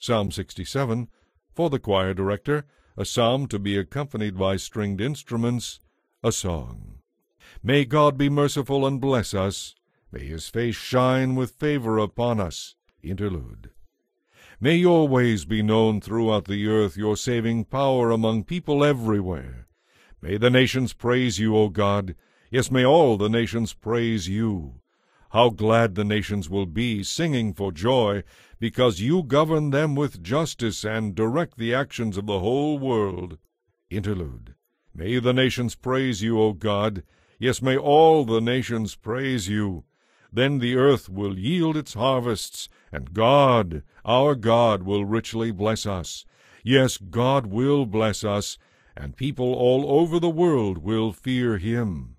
Psalm 67, for the choir director, a psalm to be accompanied by stringed instruments, a song. May God be merciful and bless us. May his face shine with favor upon us. Interlude. May your ways be known throughout the earth, your saving power among people everywhere. May the nations praise you, O God. Yes, may all the nations praise you. How glad the nations will be, singing for joy, because you govern them with justice and direct the actions of the whole world. Interlude. May the nations praise you, O God. Yes, may all the nations praise you. Then the earth will yield its harvests, and God, our God, will richly bless us. Yes, God will bless us, and people all over the world will fear him.